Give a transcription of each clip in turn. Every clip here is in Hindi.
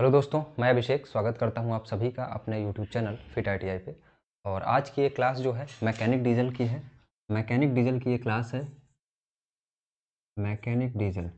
हेलो दोस्तों मैं अभिषेक स्वागत करता हूं आप सभी का अपने यूट्यूब चैनल फिट आई पे और आज की ये क्लास जो है मैकेनिक डीजल की है मैकेनिक डीजल की ये क्लास है मैकेनिक डीजल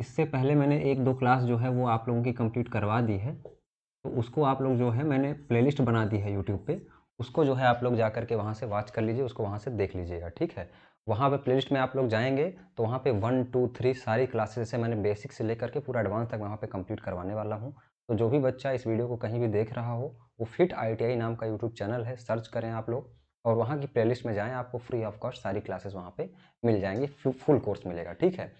इससे पहले मैंने एक दो क्लास जो है वो आप लोगों की कंप्लीट करवा दी है तो उसको आप लोग जो है मैंने प्ले बना दी है यूट्यूब पर उसको जो है आप लोग जा करके वहाँ से वॉच कर लीजिए उसको वहाँ से देख लीजिएगा ठीक है वहाँ पे प्लेलिस्ट में आप लोग जाएंगे तो वहाँ पे वन टू थ्री सारी क्लासेस से मैंने बेसिक से लेकर के पूरा एडवांस तक वहाँ पे कंप्लीट करवाने वाला हूँ तो जो भी बच्चा इस वीडियो को कहीं भी देख रहा हो वो फिट आई नाम का यूट्यूब चैनल है सर्च करें आप लोग और वहाँ की प्ले में जाएँ आपको फ्री ऑफ कॉस्ट सारी क्लासेस वहाँ पर मिल जाएंगी फुल कोर्स मिलेगा ठीक है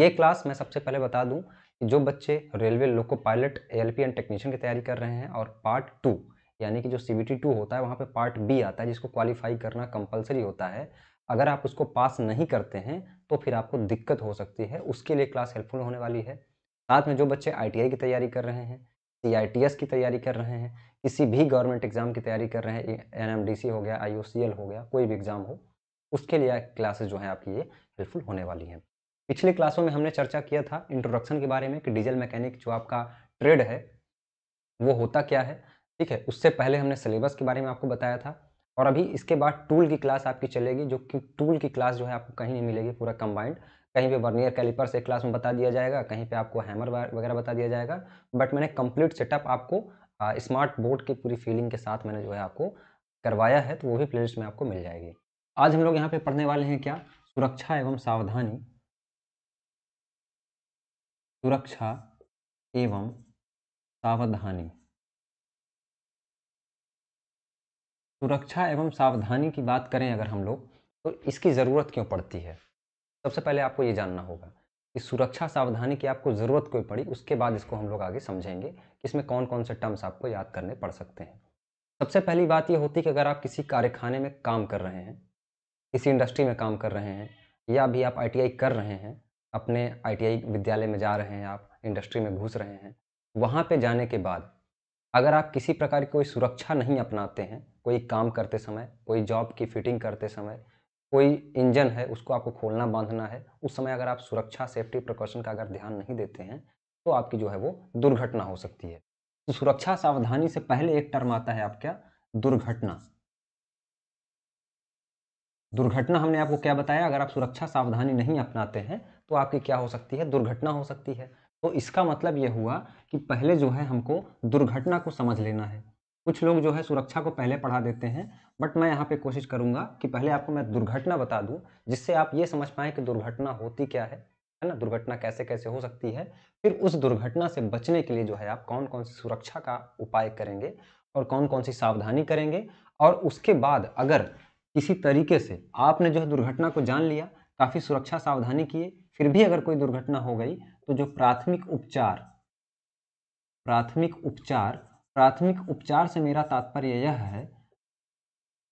ये क्लास मैं सबसे पहले बता दूँ कि जो बच्चे railway loco pilot L and technician की तैयारी कर रहे हैं और पार्ट टू यानी कि जो सी बी होता है वहाँ पे पार्ट बी आता है जिसको क्वालिफाई करना कंपलसरी होता है अगर आप उसको पास नहीं करते हैं तो फिर आपको दिक्कत हो सकती है उसके लिए क्लास हेल्पफुल होने वाली है साथ में जो बच्चे आई की तैयारी कर रहे हैं सी की तैयारी कर रहे हैं किसी भी गवर्नमेंट एग्ज़ाम की तैयारी कर रहे हैं एन हो गया आई हो गया कोई भी एग्ज़ाम हो उसके लिए क्लासेज जो है आपकी ये हेल्पफुल होने वाली हैं पिछले क्लासों में हमने चर्चा किया था इंट्रोडक्शन के बारे में कि डीजल मैकेनिक जो आपका ट्रेड है वो होता क्या है ठीक है उससे पहले हमने सिलेबस के बारे में आपको बताया था और अभी इसके बाद टूल की क्लास आपकी चलेगी जो कि टूल की क्लास जो है आपको कहीं नहीं मिलेगी पूरा कंबाइंड कहीं पे वर्नियर कैलिपर से क्लास में बता दिया जाएगा कहीं पे आपको हैमर वगैरह बता दिया जाएगा बट मैंने कंप्लीट सेटअप आपको स्मार्ट बोर्ड की पूरी फीलिंग के साथ मैंने जो है आपको करवाया है तो वो भी प्ले में आपको मिल जाएगी आज हम लोग यहाँ पे पढ़ने वाले हैं क्या सुरक्षा एवं सावधानी सुरक्षा एवं सावधानी सुरक्षा एवं सावधानी की बात करें अगर हम लोग तो इसकी ज़रूरत क्यों पड़ती है सबसे पहले आपको ये जानना होगा कि सुरक्षा सावधानी की आपको ज़रूरत क्यों पड़ी उसके बाद इसको हम लोग आगे समझेंगे कि इसमें कौन कौन से टर्म्स आपको याद करने पड़ सकते हैं सबसे पहली बात ये होती है कि अगर आप किसी कारखाने में काम कर रहे हैं किसी इंडस्ट्री में काम कर रहे हैं या अभी आप आई कर रहे हैं अपने आई विद्यालय में जा रहे हैं आप इंडस्ट्री में घुस रहे हैं वहाँ पर जाने के बाद अगर आप किसी प्रकार की कोई सुरक्षा नहीं अपनाते हैं कोई काम करते समय कोई जॉब की फिटिंग करते समय कोई इंजन है उसको आपको खोलना बांधना है उस समय अगर आप सुरक्षा सेफ्टी प्रिकॉशन का अगर ध्यान नहीं देते हैं तो आपकी जो है वो दुर्घटना हो सकती है तो सुरक्षा सावधानी से पहले एक टर्म आता है आपका दुर्घटना दुर्घटना हमने आपको क्या बताया अगर आप सुरक्षा सावधानी नहीं अपनाते हैं तो आपकी क्या हो सकती है दुर्घटना हो सकती है तो इसका मतलब ये हुआ कि पहले जो है हमको दुर्घटना को समझ लेना है कुछ लोग जो है सुरक्षा को पहले पढ़ा देते हैं बट मैं यहाँ पे कोशिश करूँगा कि पहले आपको मैं दुर्घटना बता दूँ जिससे आप ये समझ पाएँ कि दुर्घटना होती क्या है है ना दुर्घटना कैसे कैसे हो सकती है फिर उस दुर्घटना से बचने के लिए जो है आप कौन कौन सी सुरक्षा का उपाय करेंगे और कौन कौन सी सावधानी करेंगे और उसके बाद अगर किसी तरीके से आपने जो है दुर्घटना को जान लिया काफ़ी सुरक्षा सावधानी किए फिर भी अगर कोई दुर्घटना हो गई तो जो प्राथमिक उपचार प्राथमिक उपचार प्राथमिक उपचार से मेरा तात्पर्य यह है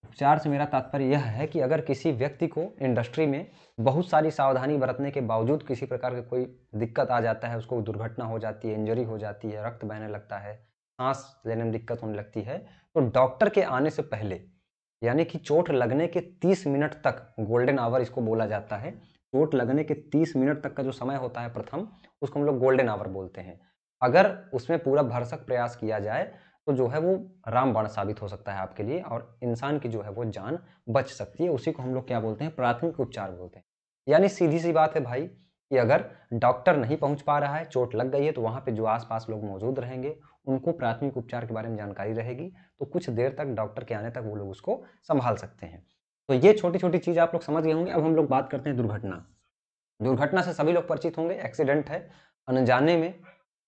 उपचार से मेरा तात्पर्य यह है कि अगर किसी व्यक्ति को इंडस्ट्री में बहुत सारी सावधानी बरतने के बावजूद किसी प्रकार का कोई दिक्कत आ जाता है उसको दुर्घटना हो जाती है इंजरी हो जाती है रक्त बहने लगता है सांस लेने में दिक्कत होने लगती है तो डॉक्टर के आने से पहले यानी कि चोट लगने के 30 मिनट तक गोल्डन आवर इसको बोला जाता है चोट लगने के 30 मिनट तक का जो समय होता है प्रथम उसको हम लोग गोल्डन आवर बोलते हैं अगर उसमें पूरा भरसक प्रयास किया जाए तो जो है वो रामबाण साबित हो सकता है आपके लिए और इंसान की जो है वो जान बच सकती है उसी को हम लोग क्या बोलते हैं प्राथमिक उपचार बोलते हैं यानी सीधी सी बात है भाई कि अगर डॉक्टर नहीं पहुंच पा रहा है चोट लग गई है तो वहाँ पे जो आसपास लोग मौजूद रहेंगे उनको प्राथमिक उपचार के बारे में जानकारी रहेगी तो कुछ देर तक डॉक्टर के आने तक वो लोग उसको संभाल सकते हैं तो ये छोटी छोटी चीज़ आप लोग समझ गए होंगे अब हम लोग बात करते हैं दुर्घटना दुर्घटना से सभी लोग परिचित होंगे एक्सीडेंट है अनजाने में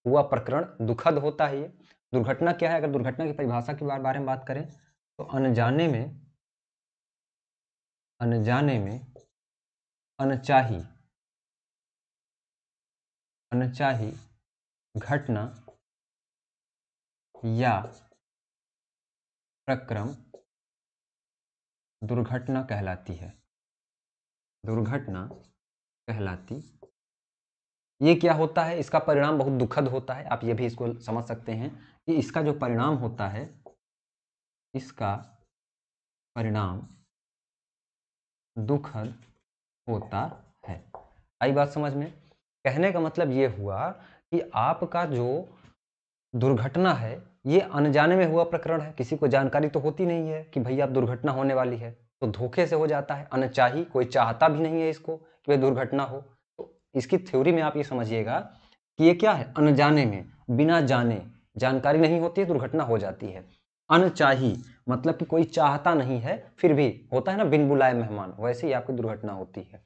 हुआ प्रकरण दुखद होता है ये दुर्घटना क्या है अगर दुर्घटना की परिभाषा के बारे में बात करें तो अनजाने में अनजाने में अनचाही अनचाही घटना या प्रक्रम दुर्घटना कहलाती है दुर्घटना कहलाती ये क्या होता है इसका परिणाम बहुत दुखद होता है आप ये भी इसको समझ सकते हैं कि इसका जो परिणाम होता है इसका परिणाम दुखद होता है आई बात समझ में कहने का मतलब ये हुआ कि आपका जो दुर्घटना है ये अनजाने में हुआ प्रकरण है किसी को जानकारी तो होती नहीं है कि भैया आप दुर्घटना होने वाली है तो धोखे से हो जाता है अनचाही कोई चाहता भी नहीं है इसको कि भाई दुर्घटना हो इसकी थ्योरी में आप ये समझिएगा कि ये क्या है अनजाने में बिना जाने जानकारी नहीं होती दुर्घटना हो जाती है अनचाही मतलब कि कोई चाहता नहीं है फिर भी होता है ना बिन बुलाए मेहमान वैसे ही आपकी दुर्घटना होती है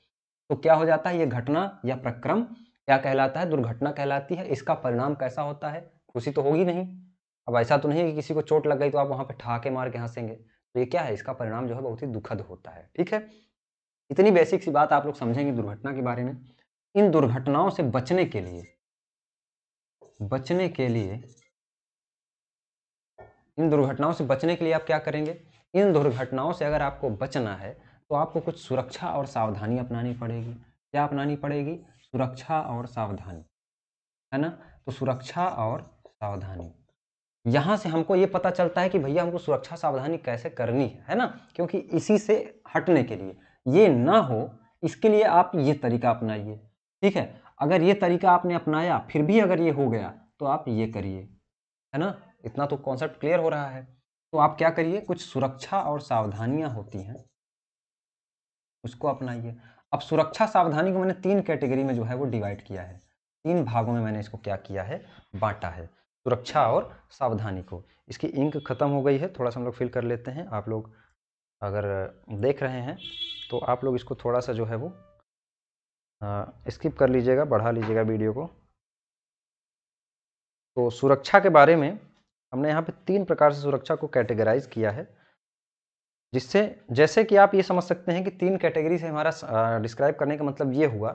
तो क्या हो जाता है ये घटना या प्रक्रम क्या कहलाता है दुर्घटना कहलाती है इसका परिणाम कैसा होता है खुशी तो होगी नहीं अब ऐसा तो नहीं कि किसी को चोट लग गई तो आप वहाँ पर ठाके मार के हंसेंगे तो ये क्या है इसका परिणाम जो है बहुत ही दुखद होता है ठीक है इतनी बेसिक सी बात आप लोग समझेंगे दुर्घटना के बारे में इन दुर्घटनाओं से बचने के लिए बचने के लिए इन दुर्घटनाओं से बचने के लिए आप क्या करेंगे इन दुर्घटनाओं से अगर आपको बचना है तो आपको कुछ सुरक्षा और सावधानी अपनानी पड़ेगी क्या अपनानी पड़ेगी सुरक्षा और सावधानी है ना तो सुरक्षा और सावधानी यहाँ से हमको ये पता चलता है कि भैया हमको सुरक्षा सावधानी कैसे करनी है है ना क्योंकि इसी से हटने के लिए ये ना हो इसके लिए आप ये तरीका अपनाइए ठीक है अगर ये तरीका आपने अपनाया फिर भी अगर ये हो गया तो आप ये करिए है ना इतना तो कॉन्सेप्ट क्लियर हो रहा है तो आप क्या करिए कुछ सुरक्षा और सावधानियां होती हैं उसको अपनाइए अब सुरक्षा सावधानी को मैंने तीन कैटेगरी में जो है वो डिवाइड किया है तीन भागों में मैंने इसको क्या किया है बांटा है सुरक्षा और सावधानी को इसकी इंक ख़त्म हो गई है थोड़ा सा हम लोग फिल कर लेते हैं आप लोग अगर देख रहे हैं तो आप लोग इसको थोड़ा सा जो है वो स्किप हाँ, कर लीजिएगा बढ़ा लीजिएगा वीडियो को तो सुरक्षा के बारे में हमने यहाँ पे तीन प्रकार से सुरक्षा को कैटेगराइज किया है जिससे जैसे कि आप ये समझ सकते हैं कि तीन कैटेगरी से हमारा डिस्क्राइब करने का मतलब ये हुआ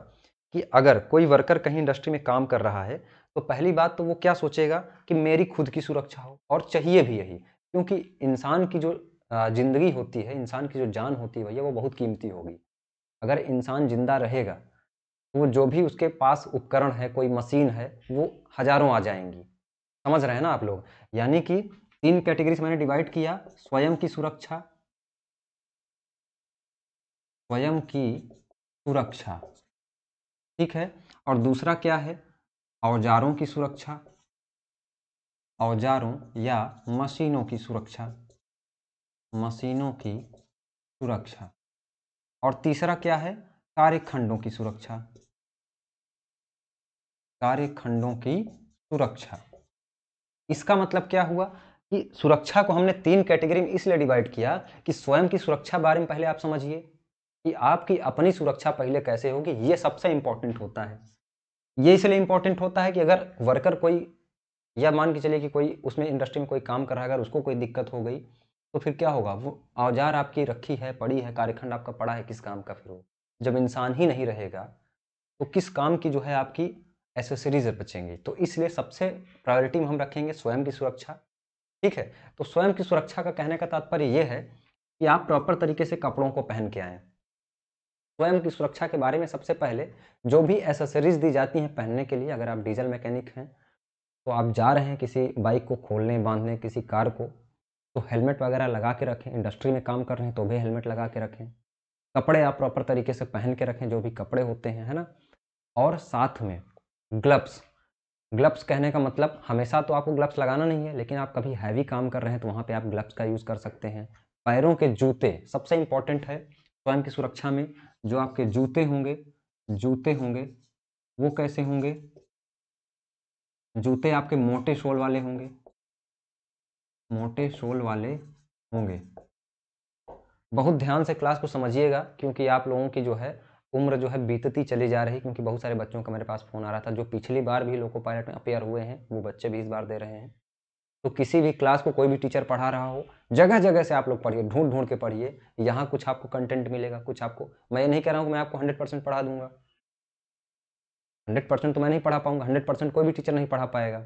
कि अगर कोई वर्कर कहीं इंडस्ट्री में काम कर रहा है तो पहली बात तो वो क्या सोचेगा कि मेरी खुद की सुरक्षा हो और चाहिए भी यही क्योंकि इंसान की जो ज़िंदगी होती है इंसान की जो जान होती है भैया वो बहुत कीमती होगी अगर इंसान ज़िंदा रहेगा वो जो भी उसके पास उपकरण है कोई मशीन है वो हजारों आ जाएंगी समझ रहे हैं ना आप लोग यानी कि तीन कैटेगरी से मैंने डिवाइड किया स्वयं की सुरक्षा स्वयं की सुरक्षा ठीक है और दूसरा क्या है औजारों की सुरक्षा औजारों या मशीनों की सुरक्षा मशीनों की सुरक्षा और तीसरा क्या है कार्यखंडों की सुरक्षा कार्यखंडों की सुरक्षा इसका मतलब क्या हुआ कि सुरक्षा को हमने तीन कैटेगरी में इसलिए डिवाइड किया कि स्वयं की सुरक्षा बारे में पहले आप समझिए कि आपकी अपनी सुरक्षा पहले कैसे होगी ये सबसे इंपॉर्टेंट होता है ये इसलिए इंपॉर्टेंट होता है कि अगर वर्कर कोई या मान के चलिए कि कोई उसमें इंडस्ट्री में कोई काम कर रहा है अगर उसको कोई दिक्कत हो गई तो फिर क्या होगा वो औजार आपकी रखी है पड़ी है कार्यखंड आपका पड़ा है किस काम का फिर जब इंसान ही नहीं रहेगा तो किस काम की जो है आपकी एसेसरीज बचेंगी तो इसलिए सबसे प्रायोरिटी में हम रखेंगे स्वयं की सुरक्षा ठीक है तो स्वयं की सुरक्षा का कहने का तात्पर्य यह है कि आप प्रॉपर तरीके से कपड़ों को पहन के आएँ स्वयं की सुरक्षा के बारे में सबसे पहले जो भी एसेसरीज दी जाती हैं पहनने के लिए अगर आप डीजल मैकेनिक हैं तो आप जा रहे हैं किसी बाइक को खोलने बांधने किसी कार को तो हेलमेट वगैरह लगा के रखें इंडस्ट्री में काम कर रहे हैं तो भी हेलमेट लगा के रखें कपड़े आप प्रॉपर तरीके से पहन के रखें जो भी कपड़े होते हैं है ना और साथ में ग्लब्स ग्लब्स कहने का मतलब हमेशा तो आपको ग्लब्स लगाना नहीं है लेकिन आप कभी हैवी काम कर रहे हैं तो वहाँ पे आप ग्लब्स का यूज़ कर सकते हैं पैरों के जूते सबसे इम्पॉर्टेंट है स्वयं की सुरक्षा में जो आपके जूते होंगे जूते होंगे वो कैसे होंगे जूते आपके मोटे शोल वाले होंगे मोटे शोल वाले होंगे बहुत ध्यान से क्लास को समझिएगा क्योंकि आप लोगों की जो है उम्र जो है बीतती चली जा रही क्योंकि बहुत सारे बच्चों का मेरे पास फ़ोन आ रहा था जो पिछली बार भी लोको पायलट में अपेयर हुए हैं वो बच्चे भी इस बार दे रहे हैं तो किसी भी क्लास को कोई भी टीचर पढ़ा रहा हो जगह जगह से आप लोग पढ़िए ढूंढ ढूंढ के पढ़िए यहाँ कुछ आपको कंटेंट मिलेगा कुछ आपको मैं नहीं कह रहा हूँ कि मैं आपको हंड्रेड परसेंट पढ़ा दूंगा हंड्रेड परसेंट तो मैं नहीं पढ़ा पाऊंगा हंड्रेड परसेंट कोई भी टीचर नहीं पढ़ा पाएगा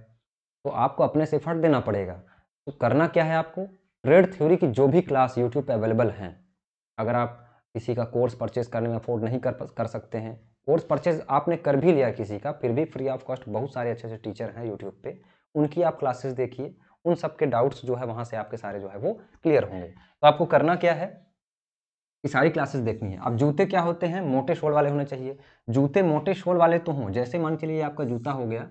तो आपको अपने से फट देना पड़ेगा तो करना क्या है आपको ट्रेड थ्योरी की जो भी क्लास यूट्यूब पर अवेलेबल हैं अगर आप किसी का कोर्स परचेज करने में अफोर्ड नहीं कर कर सकते हैं कोर्स परचेज आपने कर भी लिया किसी का फिर भी फ्री ऑफ कॉस्ट बहुत सारे अच्छे अच्छे टीचर हैं यूट्यूब पे उनकी आप क्लासेस देखिए उन सब के डाउट्स जो है वहाँ से आपके सारे जो है वो क्लियर होंगे तो आपको करना क्या है ये सारी क्लासेस देखनी है अब जूते क्या होते हैं मोटे शोल वाले होने चाहिए जूते मोटे शोल वाले तो हों जैसे मान के लिए आपका जूता हो गया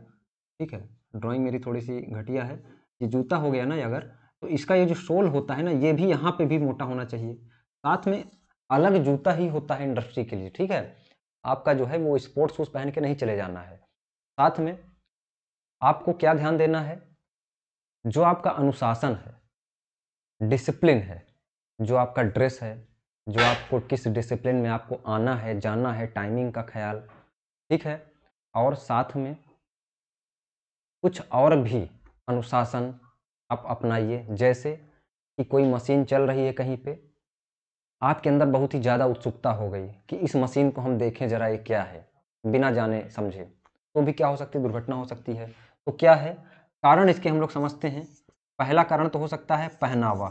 ठीक है ड्रॉइंग मेरी थोड़ी सी घटिया है ये जूता हो गया ना अगर तो इसका ये जो शोल होता है ना ये भी यहाँ पर भी मोटा होना चाहिए साथ में अलग जूता ही होता है इंडस्ट्री के लिए ठीक है आपका जो है वो स्पोर्ट्स शूज पहन के नहीं चले जाना है साथ में आपको क्या ध्यान देना है जो आपका अनुशासन है डिसिप्लिन है जो आपका ड्रेस है जो आपको किस डिसिप्लिन में आपको आना है जाना है टाइमिंग का ख्याल ठीक है और साथ में कुछ और भी अनुशासन आप अपनाइए जैसे कि कोई मशीन चल रही है कहीं पे आपके अंदर बहुत ही ज़्यादा उत्सुकता हो गई कि इस मशीन को हम देखें ज़रा ये क्या है बिना जाने समझे तो भी क्या हो सकती है दुर्घटना हो सकती है तो क्या है कारण इसके हम लोग समझते हैं पहला कारण तो हो सकता है पहनावा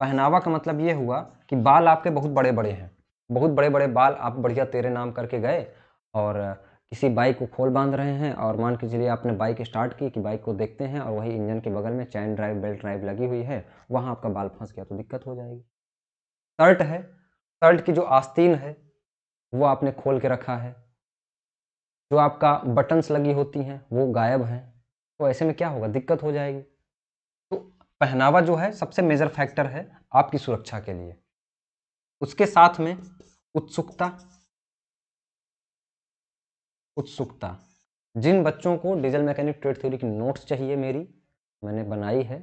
पहनावा का मतलब ये हुआ कि बाल आपके बहुत बड़े बड़े हैं बहुत बड़े बड़े बाल आप बढ़िया तेरे नाम करके गए और किसी बाइक को खोल बांध रहे हैं और मान के चलिए आपने बाइक स्टार्ट की कि बाइक को देखते हैं और वही इंजन के बगल में चैन ड्राइव बेल्ट ड्राइव लगी हुई है वहाँ आपका बाल फंस गया तो दिक्कत हो जाएगी शर्ट है शर्ट की जो आस्तीन है वो आपने खोल के रखा है जो आपका बटन्स लगी होती हैं वो गायब हैं तो ऐसे में क्या होगा दिक्कत हो जाएगी तो पहनावा जो है सबसे मेजर फैक्टर है आपकी सुरक्षा के लिए उसके साथ में उत्सुकता उत्सुकता जिन बच्चों को डीजल मैकेनिक ट्रेड थ्योरी की नोट्स चाहिए मेरी मैंने बनाई है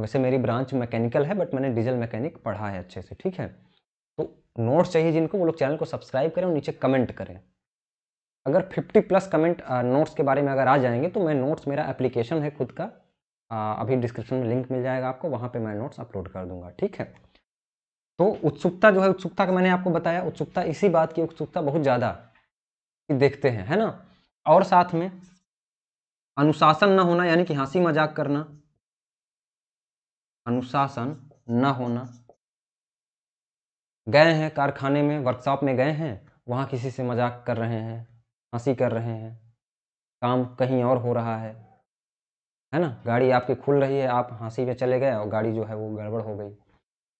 वैसे मेरी ब्रांच मैकेनिकल है बट मैंने डीजल मैकेनिक पढ़ा है अच्छे से ठीक है तो नोट्स चाहिए जिनको वो लोग चैनल को सब्सक्राइब करें और नीचे कमेंट करें अगर 50 प्लस कमेंट नोट्स के बारे में अगर आ जाएंगे तो मैं नोट्स मेरा एप्लीकेशन है खुद का आ, अभी डिस्क्रिप्शन में लिंक मिल जाएगा आपको वहाँ पर मैं नोट्स अपलोड कर दूंगा ठीक है तो उत्सुकता जो है उत्सुकता का मैंने आपको बताया उत्सुकता इसी बात की उत्सुकता बहुत ज़्यादा देखते हैं है ना और साथ में अनुशासन ना होना यानी कि हंसी मजाक करना अनुशासन ना होना गए हैं कारखाने में वर्कशॉप में गए हैं वहां किसी से मजाक कर रहे हैं हंसी कर रहे हैं काम कहीं और हो रहा है है ना गाड़ी आपकी खुल रही है आप हंसी में चले गए और गाड़ी जो है वो गड़बड़ हो गई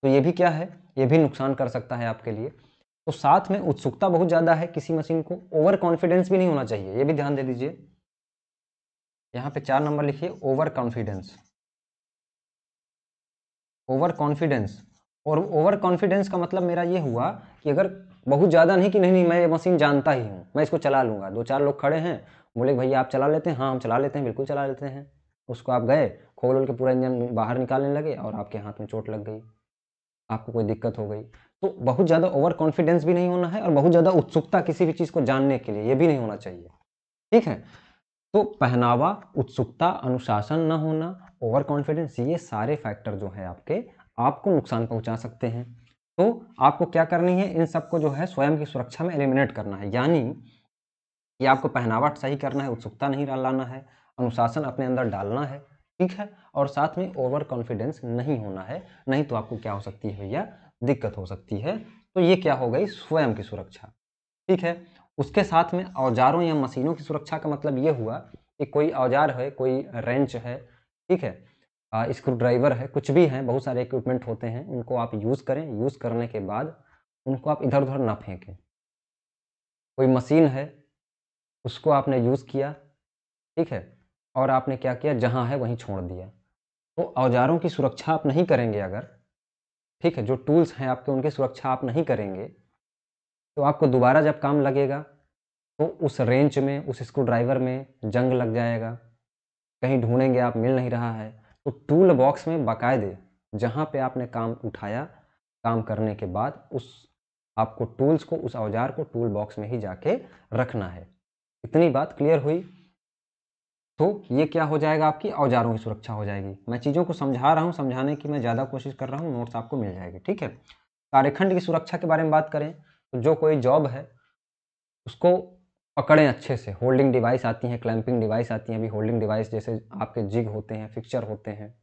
तो ये भी क्या है ये भी नुकसान कर सकता है आपके लिए तो साथ में उत्सुकता बहुत ज़्यादा है किसी मशीन को ओवर कॉन्फिडेंस भी नहीं होना चाहिए ये भी ध्यान दे दीजिए यहाँ पे चार नंबर लिखिए ओवर कॉन्फिडेंस ओवर कॉन्फिडेंस और ओवर कॉन्फिडेंस का मतलब मेरा ये हुआ कि अगर बहुत ज़्यादा नहीं कि नहीं नहीं मैं ये मशीन जानता ही हूँ मैं इसको चला लूँगा दो चार लोग खड़े हैं बोले भैया आप चला लेते हैं हाँ हम चला लेते हैं बिल्कुल चला लेते हैं उसको आप गए खोल के पूरा इंजन बाहर निकालने लगे और आपके हाथ में चोट लग गई आपको कोई दिक्कत हो गई तो बहुत ज़्यादा ओवर कॉन्फिडेंस भी नहीं होना है और बहुत ज़्यादा उत्सुकता किसी भी चीज़ को जानने के लिए ये भी नहीं होना चाहिए ठीक है तो पहनावा उत्सुकता अनुशासन न होना ओवर कॉन्फिडेंस ये सारे फैक्टर जो है आपके आपको नुकसान पहुंचा सकते हैं तो आपको क्या करनी है इन सबको जो है स्वयं की सुरक्षा में एलिमिनेट करना है यानी कि आपको पहनावा सही करना है उत्सुकता नहीं लाना है अनुशासन अपने अंदर डालना है ठीक है और साथ में ओवर कॉन्फिडेंस नहीं होना है नहीं तो आपको क्या हो सकती है भैया दिक्कत हो सकती है तो ये क्या हो गई स्वयं की सुरक्षा ठीक है उसके साथ में औजारों या मशीनों की सुरक्षा का मतलब ये हुआ कि कोई औजार है कोई रेंच है ठीक है स्क्रू ड्राइवर है कुछ भी है बहुत सारे इक्विपमेंट होते हैं उनको आप यूज़ करें यूज़ करने के बाद उनको आप इधर उधर ना फेंकें कोई मशीन है उसको आपने यूज़ किया ठीक है और आपने क्या किया जहाँ है वहीं छोड़ दिया तो औजारों की सुरक्षा आप नहीं करेंगे अगर ठीक है जो टूल्स हैं आपके उनकी सुरक्षा आप नहीं करेंगे तो आपको दोबारा जब काम लगेगा तो उस रेंच में उस स्क्रू ड्राइवर में जंग लग जाएगा कहीं ढूंढेंगे आप मिल नहीं रहा है तो टूल बॉक्स में बाकायदे जहाँ पे आपने काम उठाया काम करने के बाद उस आपको टूल्स को उस औजार को टूल बॉक्स में ही जाके रखना है इतनी बात क्लियर हुई तो ये क्या हो जाएगा आपकी औजारों की सुरक्षा हो जाएगी मैं चीज़ों को समझा रहा हूँ समझाने की मैं ज़्यादा कोशिश कर रहा हूँ नोट्स आपको मिल जाएगी ठीक है कार्यखंड की सुरक्षा के बारे में बात करें तो जो कोई जॉब है उसको पकड़ें अच्छे से होल्डिंग डिवाइस आती हैं क्लैंपिंग डिवाइस आती हैं अभी होल्डिंग डिवाइस जैसे आपके जिग होते हैं फिक्चर होते हैं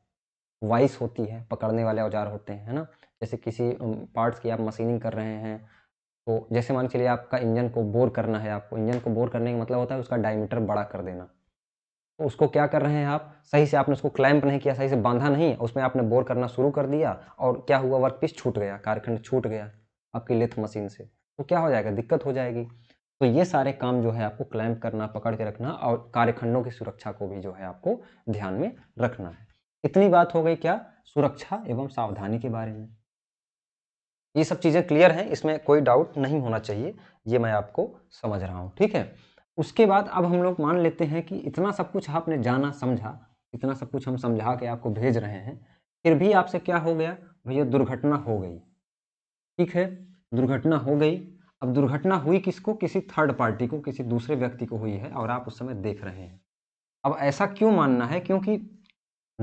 वाइस होती है पकड़ने वाले औजार होते हैं है ना जैसे किसी पार्ट्स की आप मशीनिंग कर रहे हैं तो जैसे मान लिए आपका इंजन को बोर करना है आपको इंजन को बोर करने का मतलब होता है उसका डायमीटर बड़ा कर देना उसको क्या कर रहे हैं आप सही से आपने उसको क्लाइंप नहीं किया सही से बांधा नहीं उसमें आपने बोर करना शुरू कर दिया और क्या हुआ वर्क पीस छूट गया कारखंड छूट गया आपकी लेथ मशीन से तो क्या हो जाएगा दिक्कत हो जाएगी तो ये सारे काम जो है आपको क्लाइंप करना पकड़ के रखना और कार्यखंडों की सुरक्षा को भी जो है आपको ध्यान में रखना है इतनी बात हो गई क्या सुरक्षा एवं सावधानी के बारे में ये सब चीज़ें क्लियर हैं इसमें कोई डाउट नहीं होना चाहिए ये मैं आपको समझ रहा हूँ ठीक है उसके बाद अब हम लोग मान लेते हैं कि इतना सब कुछ आपने जाना समझा इतना सब कुछ हम समझा के आपको भेज रहे हैं फिर भी आपसे क्या हो गया भैया दुर्घटना हो गई ठीक है दुर्घटना हो गई अब दुर्घटना हुई किसको किसी थर्ड पार्टी को किसी दूसरे व्यक्ति को हुई है और आप उस समय देख रहे हैं अब ऐसा क्यों मानना है क्योंकि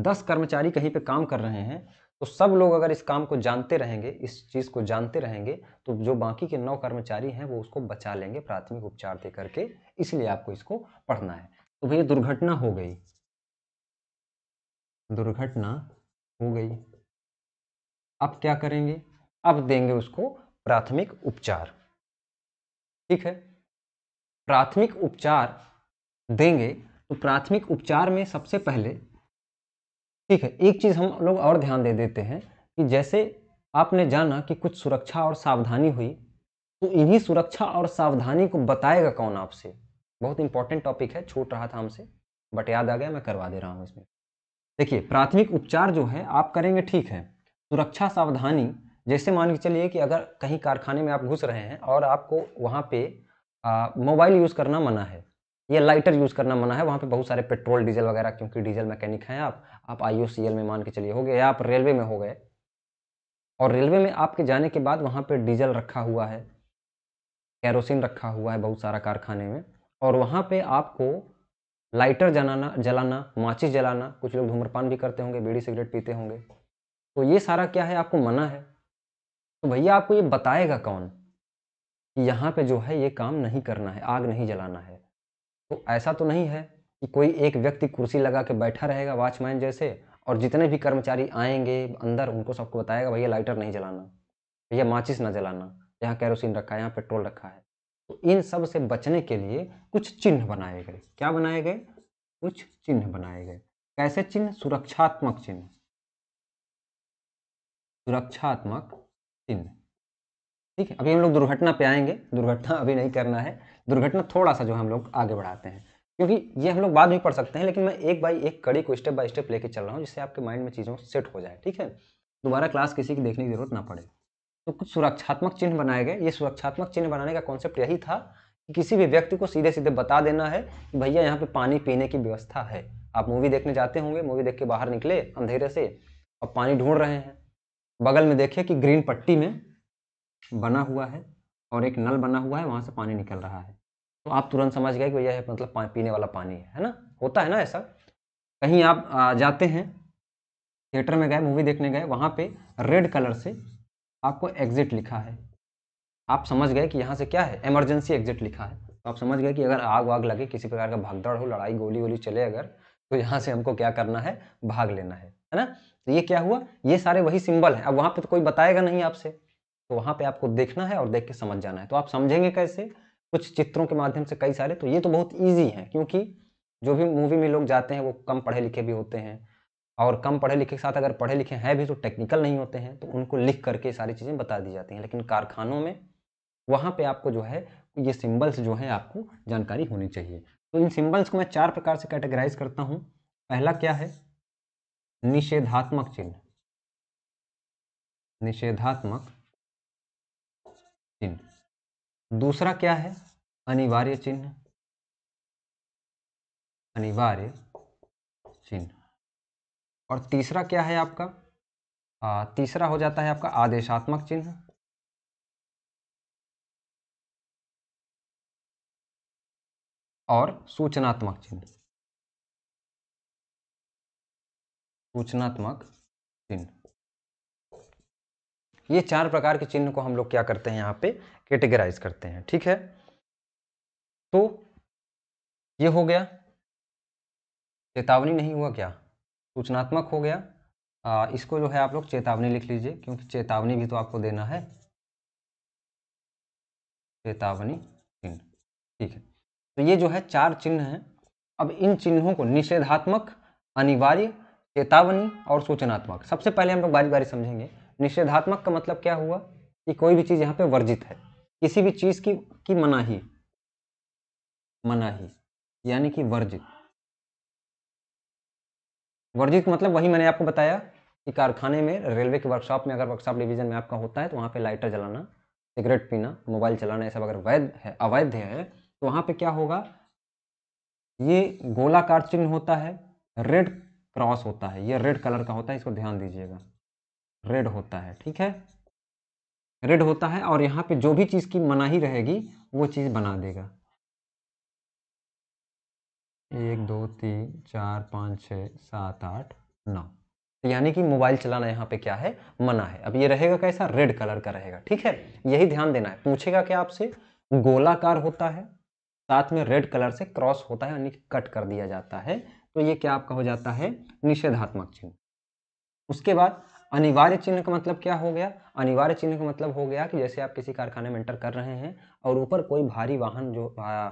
दस कर्मचारी कहीं पे काम कर रहे हैं तो सब लोग अगर इस काम को जानते रहेंगे इस चीज़ को जानते रहेंगे तो जो बाकी के नौ कर्मचारी हैं वो उसको बचा लेंगे प्राथमिक उपचार दे करके इसलिए आपको इसको पढ़ना है तो भैया दुर्घटना हो गई दुर्घटना हो गई अब क्या करेंगे अब देंगे उसको प्राथमिक उपचार ठीक है प्राथमिक उपचार देंगे तो प्राथमिक उपचार में सबसे पहले ठीक है एक चीज़ हम लोग और ध्यान दे देते हैं कि जैसे आपने जाना कि कुछ सुरक्षा और सावधानी हुई तो इन्हीं सुरक्षा और सावधानी को बताएगा कौन आपसे बहुत इंपॉर्टेंट टॉपिक है छूट रहा था हमसे बट याद आ गया मैं करवा दे रहा हूँ इसमें देखिए प्राथमिक उपचार जो है आप करेंगे ठीक है सुरक्षा सावधानी जैसे मान के चलिए कि अगर कहीं कारखाने में आप घुस रहे हैं और आपको वहाँ पे मोबाइल यूज़ करना मना है या लाइटर यूज़ करना मना है वहाँ पे बहुत सारे पेट्रोल डीजल वगैरह क्योंकि डीजल मैकेनिक हैं आप आप आई में मान के चलिए हो गए या आप रेलवे में हो गए और रेलवे में आपके जाने के बाद वहाँ पे डीजल रखा हुआ है कैरोसिन रखा हुआ है बहुत सारा कारखाने में और वहाँ पे आपको लाइटर जलाना जलाना माचिस जलाना कुछ लोग धूम्रपान भी करते होंगे बीड़ी सिगरेट पीते होंगे तो ये सारा क्या है आपको मना है तो भैया आपको ये बताएगा कौन कि यहाँ पे जो है ये काम नहीं करना है आग नहीं जलाना है तो ऐसा तो नहीं है कि कोई एक व्यक्ति कुर्सी लगा के बैठा रहेगा वॉचमैन जैसे और जितने भी कर्मचारी आएंगे अंदर उनको सबको बताएगा भैया लाइटर नहीं जलाना भैया माचिस ना जलाना यहाँ कैरोसिन रखा है यहाँ पेट्रोल रखा है तो इन सब से बचने के लिए कुछ चिन्ह बनाए गए क्या बनाए गए कुछ चिन्ह बनाए गए कैसे चिन्ह सुरक्षात्मक चिन्ह सुरक्षात्मक चिन्ह ठीक है अभी हम लोग दुर्घटना पे आएंगे दुर्घटना अभी नहीं करना है दुर्घटना थोड़ा सा जो हम लोग आगे बढ़ाते हैं क्योंकि ये हम लोग बाद में पढ़ सकते हैं लेकिन मैं एक बाई एक कड़ी को स्टेप बाय स्टेप लेके चल रहा हूँ जिससे आपके माइंड में चीज़ों सेट हो जाए ठीक है दोबारा क्लास किसी की देखने की जरूरत ना पड़े तो कुछ सुरक्षात्मक चिन्ह बनाए गए ये सुरक्षात्मक चिन्ह बनाने का कॉन्सेप्ट यही था कि किसी भी व्यक्ति को सीधे सीधे बता देना है कि भैया यहाँ पे पानी पीने की व्यवस्था है आप मूवी देखने जाते होंगे मूवी देख के बाहर निकले अंधेरे से और पानी ढूंढ रहे हैं बगल में देखे कि ग्रीन पट्टी में बना हुआ है और एक नल बना हुआ है वहाँ से पानी निकल रहा है तो आप तुरंत समझ गए कि भैया मतलब पीने वाला पानी है ना होता है ना ऐसा कहीं आप जाते हैं थिएटर में गए मूवी देखने गए वहाँ पे रेड कलर से आपको एग्जिट लिखा है आप समझ गए कि यहाँ से क्या है इमरजेंसी एग्जिट लिखा है तो आप समझ गए कि अगर आग वाग लगे किसी प्रकार का भागदौड़ हो लड़ाई गोली गोली चले अगर तो यहाँ से हमको क्या करना है भाग लेना है है ना तो ये क्या हुआ ये सारे वही सिंबल हैं अब वहाँ पे तो कोई बताएगा नहीं आपसे तो वहाँ पे आपको देखना है और देख के समझ जाना है तो आप समझेंगे कैसे कुछ चित्रों के माध्यम से कई सारे तो ये तो बहुत ईजी है क्योंकि जो भी मूवी में लोग जाते हैं वो कम पढ़े लिखे भी होते हैं और कम पढ़े लिखे के साथ अगर पढ़े लिखे हैं भी तो टेक्निकल नहीं होते हैं तो उनको लिख करके सारी चीज़ें बता दी जाती हैं लेकिन कारखानों में वहाँ पे आपको जो है ये सिम्बल्स जो है आपको जानकारी होनी चाहिए तो इन सिम्बल्स को मैं चार प्रकार से कैटेगराइज करता हूँ पहला क्या है निषेधात्मक चिन्ह निषेधात्मक चिन्ह दूसरा क्या है अनिवार्य चिन्ह अनिवार्य चिन्ह और तीसरा क्या है आपका आ, तीसरा हो जाता है आपका आदेशात्मक चिन्ह और सूचनात्मक चिन्ह सूचनात्मक चिन्ह ये चार प्रकार के चिन्ह को हम लोग क्या करते हैं यहां पे कैटेगराइज करते हैं ठीक है तो ये हो गया चेतावनी नहीं हुआ क्या सूचनात्मक हो गया आ, इसको जो है आप लोग चेतावनी लिख लीजिए क्योंकि चेतावनी भी तो आपको देना है चेतावनी चिन्ह ठीक है तो ये जो है चार चिन्ह हैं अब इन चिन्हों को निषेधात्मक अनिवार्य चेतावनी और सूचनात्मक सबसे पहले हम लोग बारी बारी समझेंगे निषेधात्मक का मतलब क्या हुआ कि कोई भी चीज़ यहाँ पे वर्जित है किसी भी चीज़ की की मनाही मनाही यानी कि वर्जित वर्जित मतलब वही मैंने आपको बताया कि कारखाने में रेलवे के वर्कशॉप में अगर वर्कशॉप डिवीजन में आपका होता है तो वहाँ पे लाइटर जलाना सिगरेट पीना मोबाइल चलाना ये सब अगर वैध है अवैध है तो वहाँ पे क्या होगा ये गोलाकार चिन्ह होता है रेड क्रॉस होता है ये रेड कलर का होता है इसको ध्यान दीजिएगा रेड होता है ठीक है रेड होता है और यहाँ पे जो भी चीज़ की मनाही रहेगी वो चीज़ बना देगा एक दो तीन चार पाँच छः सात आठ नौ तो यानी कि मोबाइल चलाना यहाँ पे क्या है मना है अब ये रहेगा कैसा रेड कलर का रहेगा ठीक है यही ध्यान देना है पूछेगा क्या आपसे गोलाकार होता है साथ में रेड कलर से क्रॉस होता है यानी कि कट कर दिया जाता है तो ये क्या आपका हो जाता है निषेधात्मक चिन्ह उसके बाद अनिवार्य चिन्ह का मतलब क्या हो गया अनिवार्य चिन्ह का मतलब हो गया कि जैसे आप किसी कारखाने में एंटर कर रहे हैं और ऊपर कोई भारी वाहन जो आ,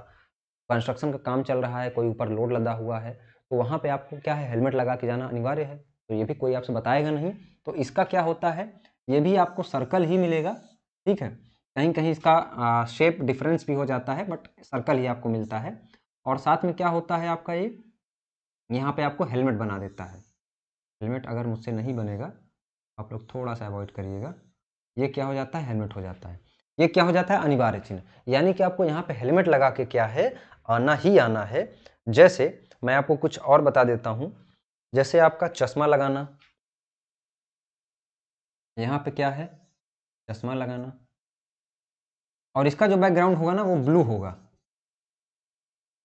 कंस्ट्रक्शन का काम चल रहा है कोई ऊपर लोड लदा हुआ है तो वहाँ पे आपको क्या है हेलमेट लगा के जाना अनिवार्य है तो ये भी कोई आपसे बताएगा नहीं तो इसका क्या होता है ये भी आपको सर्कल ही मिलेगा ठीक है कहीं कहीं इसका आ, शेप डिफरेंस भी हो जाता है बट सर्कल ही आपको मिलता है और साथ में क्या होता है आपका ये यहाँ पे आपको हेलमेट बना देता है हेलमेट अगर मुझसे नहीं बनेगा आप लोग थोड़ा सा अवॉइड करिएगा ये क्या हो जाता है हेलमेट हो जाता है ये क्या हो जाता है अनिवार्य चिन्ह यानी कि आपको यहाँ पे हेलमेट लगा के क्या है आना ही आना है जैसे मैं आपको कुछ और बता देता हूँ जैसे आपका चश्मा लगाना यहाँ पे क्या है चश्मा लगाना और इसका जो बैकग्राउंड होगा ना वो ब्लू होगा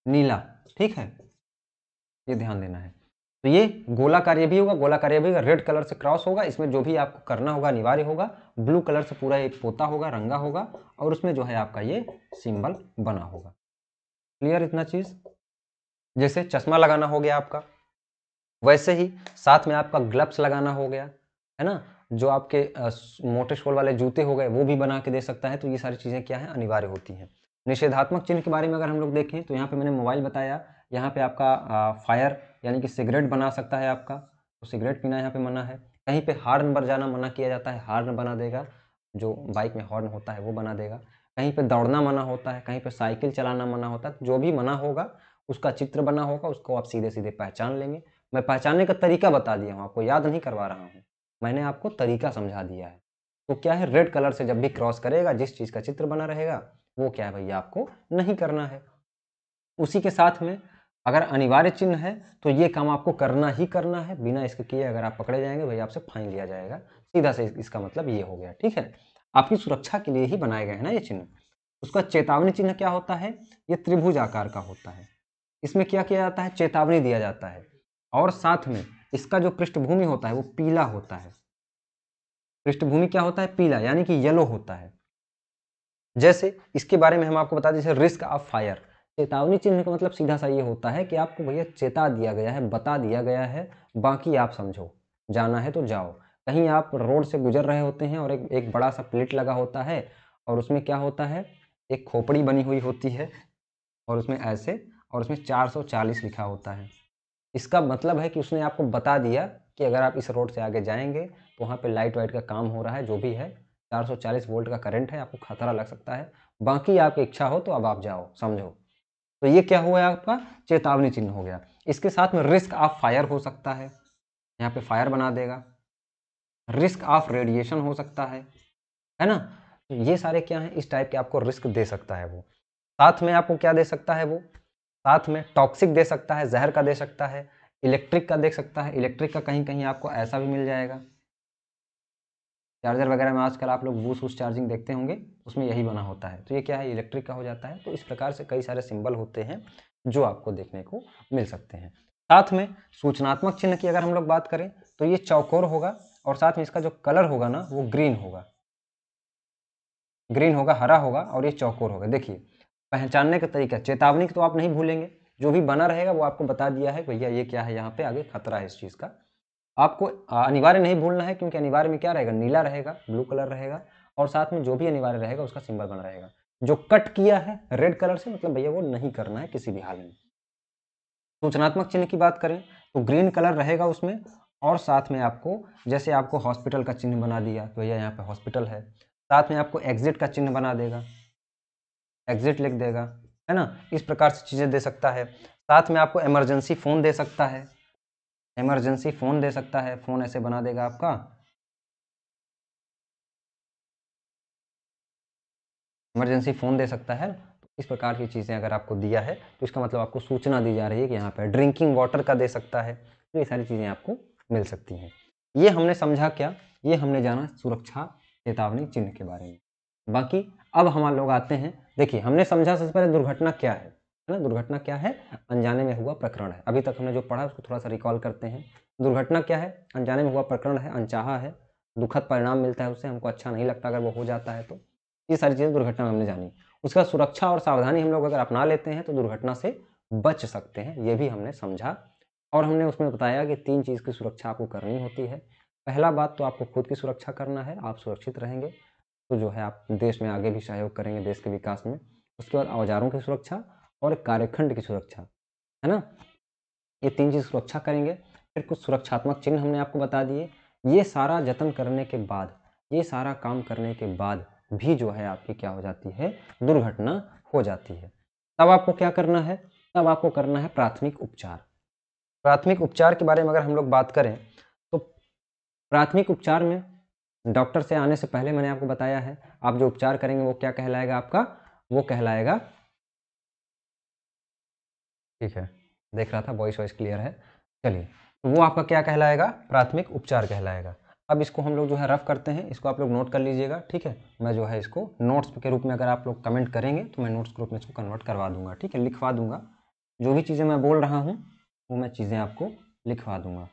नीला ठीक है ये ध्यान देना है तो ये गोला कार्य भी होगा गोला कार्य भी होगा रेड कलर से क्रॉस होगा इसमें जो भी आपको करना होगा अनिवार्य होगा ब्लू कलर से पूरा एक पोता होगा रंगा होगा और उसमें जो है आपका ये सिंबल बना होगा क्लियर इतना चीज जैसे चश्मा लगाना हो गया आपका वैसे ही साथ में आपका ग्लब्स लगाना हो गया है ना जो आपके मोटे शोल वाले जूते हो गए वो भी बना के दे सकता है तो ये सारी चीज़ें क्या है अनिवार्य होती हैं निषेधात्मक चिन्ह के बारे में अगर हम लोग देखें तो यहाँ पे मैंने मोबाइल बताया यहाँ पे आपका फायर यानी कि सिगरेट बना सकता है आपका तो सिगरेट पीना यहाँ पे मना है कहीं पे हार्न बजाना मना किया जाता है हार्न बना देगा जो बाइक में हॉर्न होता है वो बना देगा कहीं पे दौड़ना मना होता है कहीं पे साइकिल चलाना मना होता है तो जो भी मना होगा उसका चित्र बना होगा उसको आप सीधे सीधे पहचान लेंगे मैं पहचानने का तरीका बता दिया हूँ आपको याद नहीं करवा रहा हूँ मैंने आपको तरीका समझा दिया है तो क्या है रेड कलर से जब भी क्रॉस करेगा जिस चीज़ का चित्र बना रहेगा वो क्या है भैया आपको नहीं करना है उसी के साथ में अगर अनिवार्य चिन्ह है तो ये काम आपको करना ही करना है बिना इसके किए अगर आप पकड़े जाएंगे भैया आपसे फाइन लिया जाएगा सीधा से इसका मतलब ये हो गया ठीक है आपकी सुरक्षा के लिए ही बनाए गए हैं ना ये चिन्ह उसका चेतावनी चिन्ह क्या होता है ये त्रिभुज आकार का होता है इसमें क्या किया जाता है चेतावनी दिया जाता है और साथ में इसका जो पृष्ठभूमि होता है वो पीला होता है पृष्ठभूमि क्या होता है पीला यानी कि येलो होता है जैसे इसके बारे में हम आपको बता दें रिस्क ऑफ फायर चेतावनी चिन्ह का मतलब सीधा सा ये होता है कि आपको भैया चेता दिया गया है बता दिया गया है बाकी आप समझो जाना है तो जाओ कहीं आप रोड से गुजर रहे होते हैं और एक एक बड़ा सा प्लेट लगा होता है और उसमें क्या होता है एक खोपड़ी बनी हुई होती है और उसमें ऐसे और उसमें 440 लिखा होता है इसका मतलब है कि उसने आपको बता दिया कि अगर आप इस रोड से आगे जाएंगे तो वहाँ पर लाइट वाइट का काम हो रहा है जो भी है चार वोल्ट का करेंट है आपको खतरा लग सकता है बाकी आपकी इच्छा हो तो अब आप जाओ समझो तो ये क्या हुआ है आपका चेतावनी चिन्ह हो गया इसके साथ में रिस्क ऑफ फायर हो सकता है यहाँ पे फायर बना देगा रिस्क ऑफ रेडिएशन हो सकता है है ना तो ये सारे क्या हैं इस टाइप के आपको रिस्क दे सकता है वो साथ में आपको क्या दे सकता है वो साथ में टॉक्सिक दे सकता है जहर का दे सकता है इलेक्ट्रिक का दे सकता है इलेक्ट्रिक का कहीं कहीं आपको ऐसा भी मिल जाएगा चार्जर वगैरह में आजकल आप लोग बूस उस चार्जिंग देखते होंगे उसमें यही बना होता है तो ये क्या है इलेक्ट्रिक का हो जाता है तो इस प्रकार से कई सारे सिंबल होते हैं जो आपको देखने को मिल सकते हैं साथ में सूचनात्मक चिन्ह की अगर हम लोग बात करें तो ये चौकोर होगा और साथ में इसका जो कलर होगा ना वो ग्रीन होगा ग्रीन होगा हरा होगा और ये चौकोर होगा देखिए पहचानने का तरीका चेतावनी तो आप नहीं भूलेंगे जो भी बना रहेगा वो आपको बता दिया है भैया ये क्या है यहाँ पे आगे खतरा है इस चीज़ का आपको अनिवार्य नहीं भूलना है क्योंकि अनिवार्य में क्या रहेगा नीला रहेगा ब्लू कलर रहेगा और साथ में जो भी अनिवार्य रहेगा उसका सिंबल बना रहेगा जो कट किया है रेड कलर से मतलब भैया वो नहीं करना है किसी भी हाल में सूचनात्मक चिन्ह की बात करें तो ग्रीन कलर रहेगा उसमें और साथ में आपको जैसे आपको हॉस्पिटल का चिन्ह बना दिया तो भैया यहाँ पे हॉस्पिटल है साथ में आपको एग्जिट का चिन्ह बना देगा एग्जिट लिख देगा है ना इस प्रकार से चीज़ें दे सकता है साथ में आपको इमरजेंसी फ़ोन दे सकता है इमरजेंसी फ़ोन दे सकता है फ़ोन ऐसे बना देगा आपका इमरजेंसी फ़ोन दे सकता है तो इस प्रकार की चीज़ें अगर आपको दिया है तो इसका मतलब आपको सूचना दी जा रही है कि यहाँ पर ड्रिंकिंग वाटर का दे सकता है तो ये सारी चीज़ें आपको मिल सकती हैं ये हमने समझा क्या ये हमने जाना सुरक्षा चेतावनी चिन्ह के बारे में बाकी अब हमारे लोग आते हैं देखिए हमने समझा सबसे पहले दुर्घटना क्या है है ना दुर्घटना क्या है अनजाने में हुआ प्रकरण है अभी तक हमने जो पढ़ा उसको थोड़ा सा रिकॉल करते हैं दुर्घटना क्या है अनजाने में हुआ प्रकरण है अनचाहा है दुखद परिणाम मिलता है उससे हमको अच्छा नहीं लगता अगर वो हो जाता है तो ये सारी चीज़ें दुर्घटना हमने जानी उसका सुरक्षा और सावधानी हम लोग अगर अपना लेते हैं तो दुर्घटना से बच सकते हैं ये भी हमने समझा और हमने उसमें बताया कि तीन चीज़ की सुरक्षा आपको करनी होती है पहला बात तो आपको खुद की सुरक्षा करना है आप सुरक्षित रहेंगे तो जो है आप देश में आगे भी सहयोग करेंगे देश के विकास में उसके बाद औजारों की सुरक्षा और कार्यखंड की सुरक्षा है ना ये तीन चीज़ सुरक्षा करेंगे फिर कुछ सुरक्षात्मक चिन्ह हमने आपको बता दिए ये सारा जतन करने के बाद ये सारा काम करने के बाद भी जो है आपकी क्या हो जाती है दुर्घटना हो जाती है तब आपको क्या करना है तब आपको करना है प्राथमिक उपचार प्राथमिक उपचार के बारे में अगर हम लोग बात करें तो प्राथमिक उपचार में डॉक्टर से आने से पहले मैंने आपको बताया है आप जो उपचार करेंगे वो क्या कहलाएगा आपका वो कहलाएगा ठीक है देख रहा था वॉइस वॉइस क्लियर है चलिए तो वो आपका क्या कहलाएगा प्राथमिक उपचार कहलाएगा अब इसको हम लोग जो है रफ करते हैं इसको आप लोग नोट कर लीजिएगा ठीक है मैं जो है इसको नोट्स के रूप में अगर आप लोग कमेंट करेंगे तो मैं नोट्स के रूप में इसको कन्वर्ट करवा दूंगा ठीक है लिखवा दूंगा जो भी चीज़ें मैं बोल रहा हूँ वो मैं चीज़ें आपको लिखवा दूंगा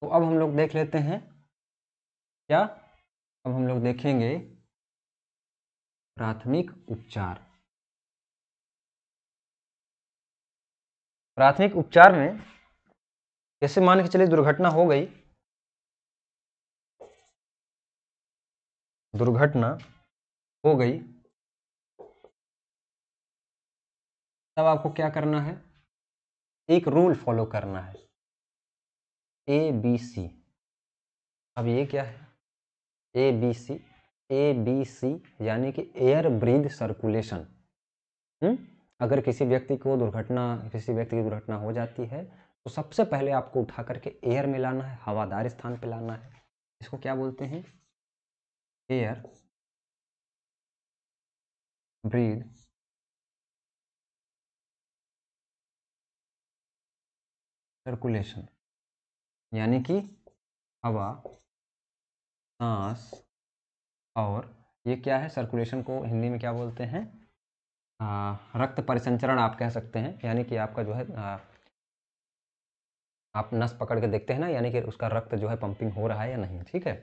तो अब हम लोग देख लेते हैं क्या अब हम लोग देखेंगे प्राथमिक उपचार प्राथमिक उपचार में कैसे मान के चले दुर्घटना हो गई दुर्घटना हो गई तब आपको क्या करना है एक रूल फॉलो करना है ए बी सी अब ये क्या है A B C A B C यानी कि एयर ब्रीद सर्कुलेशन अगर किसी व्यक्ति को दुर्घटना किसी व्यक्ति की दुर्घटना हो जाती है तो सबसे पहले आपको उठा करके एयर में लाना है हवादार स्थान पे लाना है इसको क्या बोलते हैं एयर ब्रीद सर्कुलेशन यानी कि हवा सांस और ये क्या है सर्कुलेशन को हिंदी में क्या बोलते हैं रक्त परिसंचरण आप कह सकते हैं यानी कि आपका जो है आ, आप नस पकड़ के देखते हैं ना यानी कि उसका रक्त जो है पंपिंग हो रहा है या नहीं ठीक है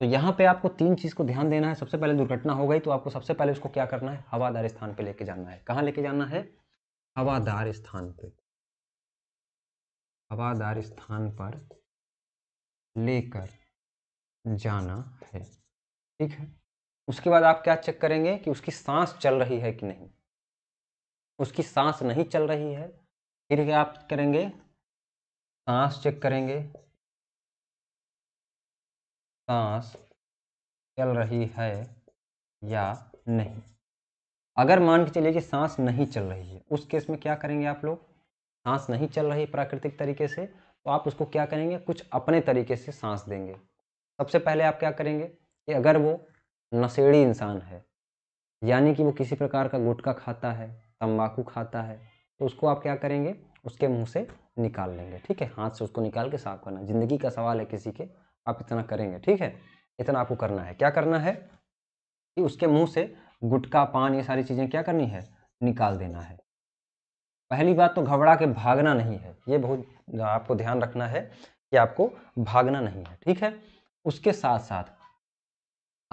तो यहाँ पे आपको तीन चीज़ को ध्यान देना है सबसे पहले दुर्घटना हो गई तो आपको सबसे पहले उसको क्या करना है हवादार स्थान पे लेके जाना है कहाँ लेके जाना है हवादार स्थान पे हवादार स्थान पर लेकर जाना है ठीक है उसके बाद आप क्या चेक करेंगे कि उसकी सांस चल रही है कि नहीं उसकी सांस नहीं चल रही है फिर क्या आप करेंगे सांस चेक करेंगे सांस चल रही है या नहीं अगर मान के चलिए कि सांस नहीं चल रही है उस केस में क्या करेंगे आप लोग सांस नहीं चल रही प्राकृतिक तरीके से तो आप उसको क्या करेंगे कुछ अपने तरीके से सांस देंगे सबसे पहले आप क्या करेंगे कि अगर वो नशेड़ी इंसान है यानी कि वो किसी प्रकार का गुटखा खाता है तंबाकू खाता है तो उसको आप क्या करेंगे उसके मुंह से निकाल लेंगे ठीक है हाथ से उसको निकाल के साफ करना ज़िंदगी का सवाल है किसी के आप इतना करेंगे ठीक है इतना आपको करना है क्या करना है कि उसके मुंह से गुटखा पान ये सारी चीज़ें क्या करनी है निकाल देना है पहली बात तो घबरा के भागना नहीं है ये बहुत आपको ध्यान रखना है कि आपको भागना नहीं है ठीक है उसके साथ साथ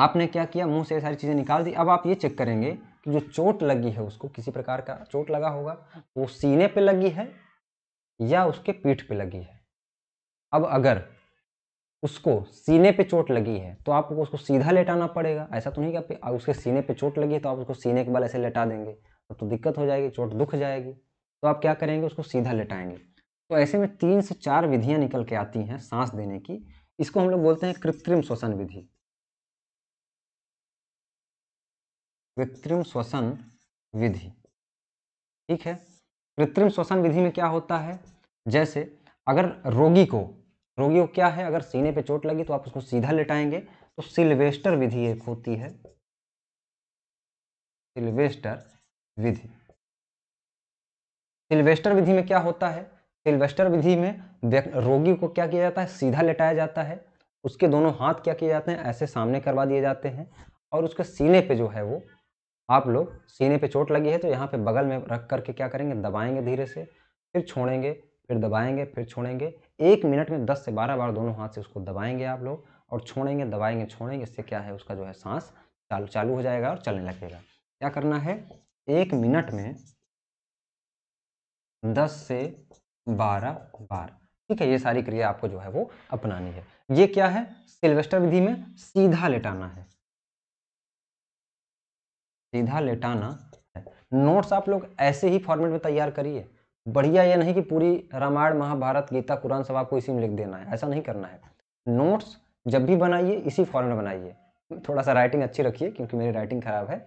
आपने क्या किया मुंह से सारी चीज़ें निकाल दी अब आप ये चेक करेंगे कि जो चोट लगी है उसको किसी प्रकार का चोट लगा होगा वो सीने पे लगी है या उसके पीठ पे लगी है अब अगर उसको सीने पे चोट लगी है तो आपको उसको सीधा लेटाना पड़ेगा ऐसा तो नहीं कि उसके सीने पे चोट लगी है तो आप उसको सीने के बल ऐसे लेटा देंगे तो, तो दिक्कत हो जाएगी चोट दुख जाएगी तो आप क्या करेंगे उसको सीधा लेटाएंगे तो ऐसे में तीन से चार विधियां निकल के आती हैं सांस देने की इसको हम लोग बोलते हैं कृत्रिम श्वसन विधि कृत्रिम श्वसन विधि ठीक है कृत्रिम श्वसन विधि में क्या होता है जैसे अगर रोगी को रोगी को क्या है अगर सीने पे चोट लगी तो आप उसको सीधा लेटाएंगे तो सिल्वेस्टर विधि एक होती है सिल्वेस्टर विधि सिल्वेस्टर विधि में क्या होता है सिल्वेस्टर विधि में रोगी को क्या किया जाता है सीधा लेटाया जाता है उसके दोनों हाथ क्या किए जाते हैं ऐसे सामने करवा दिए जाते हैं और उसके सीने पे जो है वो आप लोग सीने पे चोट लगी है तो यहाँ पे बगल में रख करके क्या करेंगे दबाएंगे धीरे से फिर छोड़ेंगे फिर दबाएंगे फिर छोड़ेंगे एक मिनट में दस से बारह बार दोनों हाथ से उसको दबाएंगे आप लोग और छोड़ेंगे दबाएंगे छोड़ेंगे इससे क्या है उसका जो है सांस चालू चालू हो जाएगा और चलने लगेगा क्या करना है एक मिनट में दस से बारह बार ठीक है ये सारी क्रिया आपको जो है वो अपनानी है ये क्या है सिल्वेस्टर विधि में सीधा लेटाना है सीधा लेटाना है नोट्स आप लोग ऐसे ही फॉर्मेट में तैयार करिए बढ़िया ये नहीं कि पूरी रामायण महाभारत गीता कुरान सब आपको इसी में लिख देना है ऐसा नहीं करना है नोट्स जब भी बनाइए इसी फॉर्म में बनाइए थोड़ा सा राइटिंग अच्छी रखिए क्योंकि मेरी राइटिंग खराब है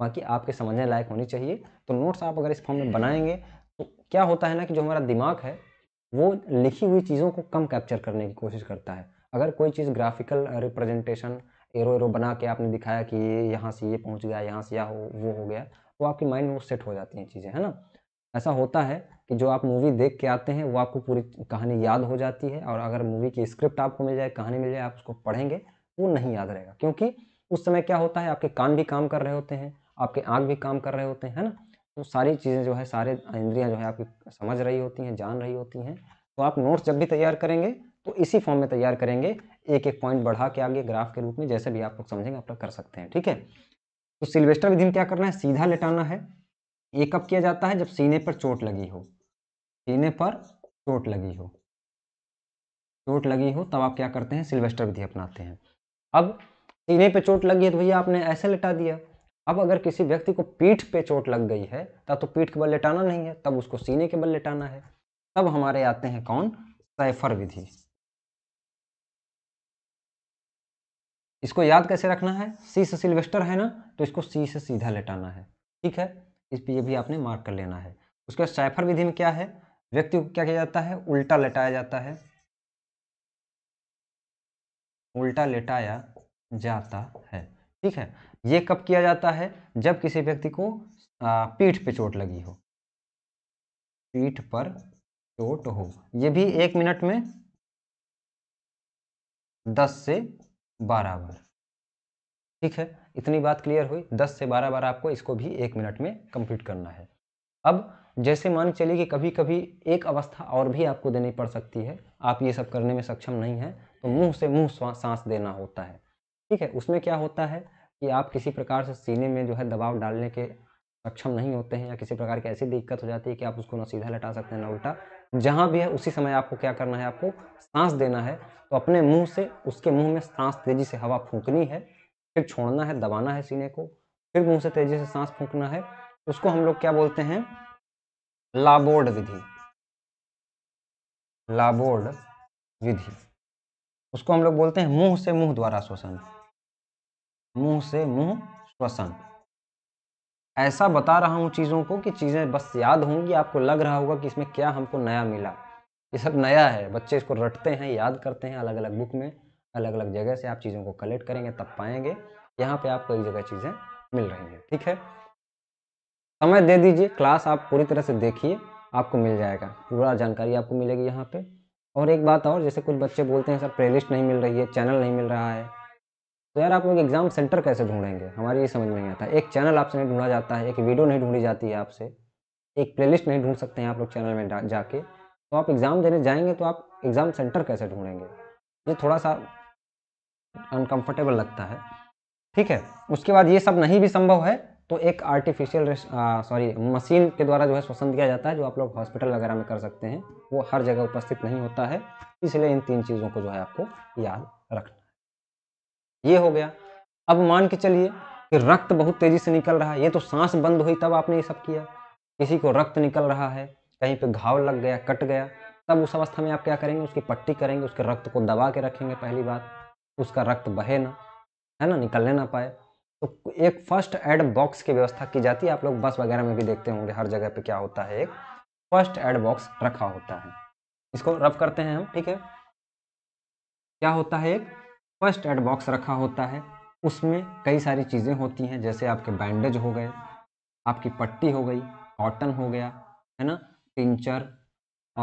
बाकी आपके समझने लायक होनी चाहिए तो नोट्स आप अगर इस फॉर्म में बनाएंगे तो क्या होता है ना कि जो हमारा दिमाग है वो लिखी हुई चीज़ों को कम कैप्चर करने की कोशिश करता है अगर कोई चीज़ ग्राफिकल रिप्रेजेंटेशन एरो एरो बना के आपने दिखाया कि ये यहाँ से ये पहुँच गया यहाँ से या हो वो हो गया तो आपके माइंड में वो सेट हो जाती हैं चीज़ें है ना ऐसा होता है कि जो आप मूवी देख के आते हैं वो आपको पूरी कहानी याद हो जाती है और अगर मूवी की स्क्रिप्ट आपको मिल जाए कहानी मिल जाए आप उसको पढ़ेंगे वो नहीं याद रहेगा क्योंकि उस समय क्या होता है आपके कान भी काम कर रहे होते हैं आपके आँख भी काम कर रहे होते हैं है ना तो सारी चीज़ें जो है सारे इंद्रियां जो है आपकी समझ रही होती हैं जान रही होती हैं तो आप नोट्स जब भी तैयार करेंगे तो इसी फॉर्म में तैयार करेंगे एक एक पॉइंट बढ़ा के आगे ग्राफ के रूप में जैसे भी आप लोग समझेंगे आप लोग कर सकते हैं ठीक है तो सिल्वेस्टर विधि में क्या करना है सीधा लेटाना है ये कब किया जाता है जब सीने पर चोट लगी हो सीने पर चोट लगी हो चोट लगी हो तब आप क्या करते हैं सिल्वेस्टर विधि अपनाते हैं अब सीने पर चोट लगी है तो भैया आपने ऐसे लेटा दिया अब अगर किसी व्यक्ति को पीठ पे चोट लग गई है तब तो पीठ के बल लेटाना नहीं है तब उसको सीने के बल लेटाना है तब हमारे आते हैं कौन सैफर विधि इसको याद कैसे रखना है सी से सिल्वेस्टर है ना तो इसको सी से सीधा लेटाना है ठीक है इस पर भी आपने मार्क कर लेना है उसके बाद सैफर विधि में क्या है व्यक्ति को क्या किया जाता है उल्टा लेटाया जाता है उल्टा लेटाया जाता है ठीक है ये कब किया जाता है जब किसी व्यक्ति को पीठ पे चोट लगी हो पीठ पर चोट हो ये भी एक मिनट में दस से बारह बार ठीक है इतनी बात क्लियर हुई दस से बारह बार आपको इसको भी एक मिनट में कंप्लीट करना है अब जैसे मान के चलिए कि कभी कभी एक अवस्था और भी आपको देनी पड़ सकती है आप ये सब करने में सक्षम नहीं है तो मुंह से मुंह सांस देना होता है ठीक है उसमें क्या होता है कि आप किसी प्रकार से सीने में जो है दबाव डालने के सक्षम नहीं होते हैं या किसी प्रकार की ऐसी दिक्कत हो जाती है कि आप उसको ना सीधा लटा सकते हैं ना उल्टा जहाँ भी है उसी समय आपको क्या करना है आपको सांस देना है तो अपने मुंह से उसके मुंह में सांस तेजी से हवा फूंकनी है फिर छोड़ना है दबाना है सीने को फिर मुंह से तेजी से सांस फूंकना है उसको हम लोग क्या बोलते हैं लाबोर्ड विधि लाबोर्ड विधि उसको हम लोग बोलते हैं मुंह से मुंह द्वारा शोषण मुंह से मुंह श्वसन ऐसा बता रहा हूँ चीज़ों को कि चीज़ें बस याद होंगी आपको लग रहा होगा कि इसमें क्या हमको नया मिला ये सब नया है बच्चे इसको रटते हैं याद करते हैं अलग अलग बुक में अलग अलग जगह से आप चीज़ों को कलेक्ट करेंगे तब पाएंगे यहाँ पे आपको एक जगह चीज़ें मिल रही हैं ठीक है समय दे दीजिए क्लास आप पूरी तरह से देखिए आपको मिल जाएगा पूरा जानकारी आपको मिलेगी यहाँ पे और एक बात और जैसे कुछ बच्चे बोलते हैं सर प्लेलिस्ट नहीं मिल रही है चैनल नहीं मिल रहा है तो यार आप लोग एग्ज़ाम सेंटर कैसे ढूंढेंगे हमारे ये समझ में नहीं आता एक चैनल आपसे नहीं ढूंढा जाता है एक वीडियो नहीं ढूंढी जाती है आपसे एक प्लेलिस्ट नहीं ढूंढ सकते हैं आप लोग चैनल में जाके तो आप एग्ज़ाम देने जाएंगे तो आप एग्ज़ाम सेंटर कैसे ढूंढेंगे ये थोड़ा सा अनकम्फर्टेबल लगता है ठीक है उसके बाद ये सब नहीं भी संभव है तो एक आर्टिफिशियल सॉरी मशीन के द्वारा जो है श्वसन दिया जाता है जो आप लोग हॉस्पिटल वगैरह में कर सकते हैं वो हर जगह उपस्थित नहीं होता है इसलिए इन तीन चीज़ों को जो है आपको याद रखना ये हो गया अब मान के चलिए कि रक्त बहुत तेजी से निकल रहा है ये तो सांस बंद हुई तब आपने ये सब किया किसी को रक्त निकल रहा है कहीं पे घाव लग गया कट गया तब उस अवस्था में आप क्या करेंगे उसकी पट्टी करेंगे उसके रक्त को दबा के रखेंगे पहली बात उसका रक्त बहे ना है ना निकलने ना पाए तो एक फर्स्ट एड बॉक्स की व्यवस्था की जाती है आप लोग बस वगैरह में भी देखते होंगे हर जगह पर क्या होता है एक फर्स्ट एड बॉक्स रखा होता है इसको रफ करते हैं हम ठीक है क्या होता है एक फर्स्ट एड बॉक्स रखा होता है उसमें कई सारी चीज़ें होती हैं जैसे आपके बैंडेज हो गए आपकी पट्टी हो गई कॉटन हो गया है ना टिंचर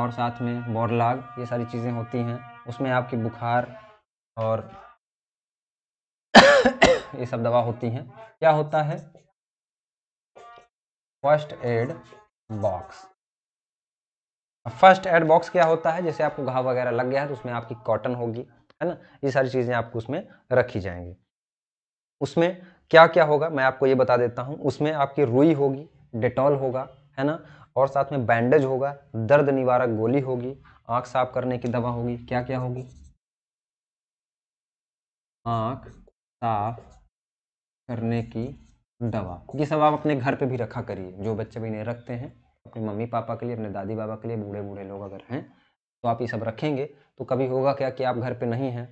और साथ में बोरलाग ये सारी चीज़ें होती हैं उसमें आपकी बुखार और ये सब दवा होती हैं क्या होता है first aid box first aid box क्या होता है जैसे आपको घाव वगैरह लग गया है तो उसमें आपकी कॉटन होगी है ना ये सारी चीज़ें आपको उसमें रखी जाएंगी उसमें क्या क्या होगा मैं आपको ये बता देता हूँ उसमें आपकी रुई होगी डेटॉल होगा है ना और साथ में बैंडेज होगा दर्द निवारक गोली होगी आँख साफ करने की दवा होगी क्या क्या होगी आँख साफ करने की दवा ये सब आप अपने घर पे भी रखा करिए जो बच्चे भी नहीं रखते हैं अपने मम्मी पापा के लिए अपने दादी बाबा के लिए बूढ़े बूढ़े लोग अगर हैं तो आप ये सब रखेंगे तो कभी होगा क्या कि आप घर पे नहीं हैं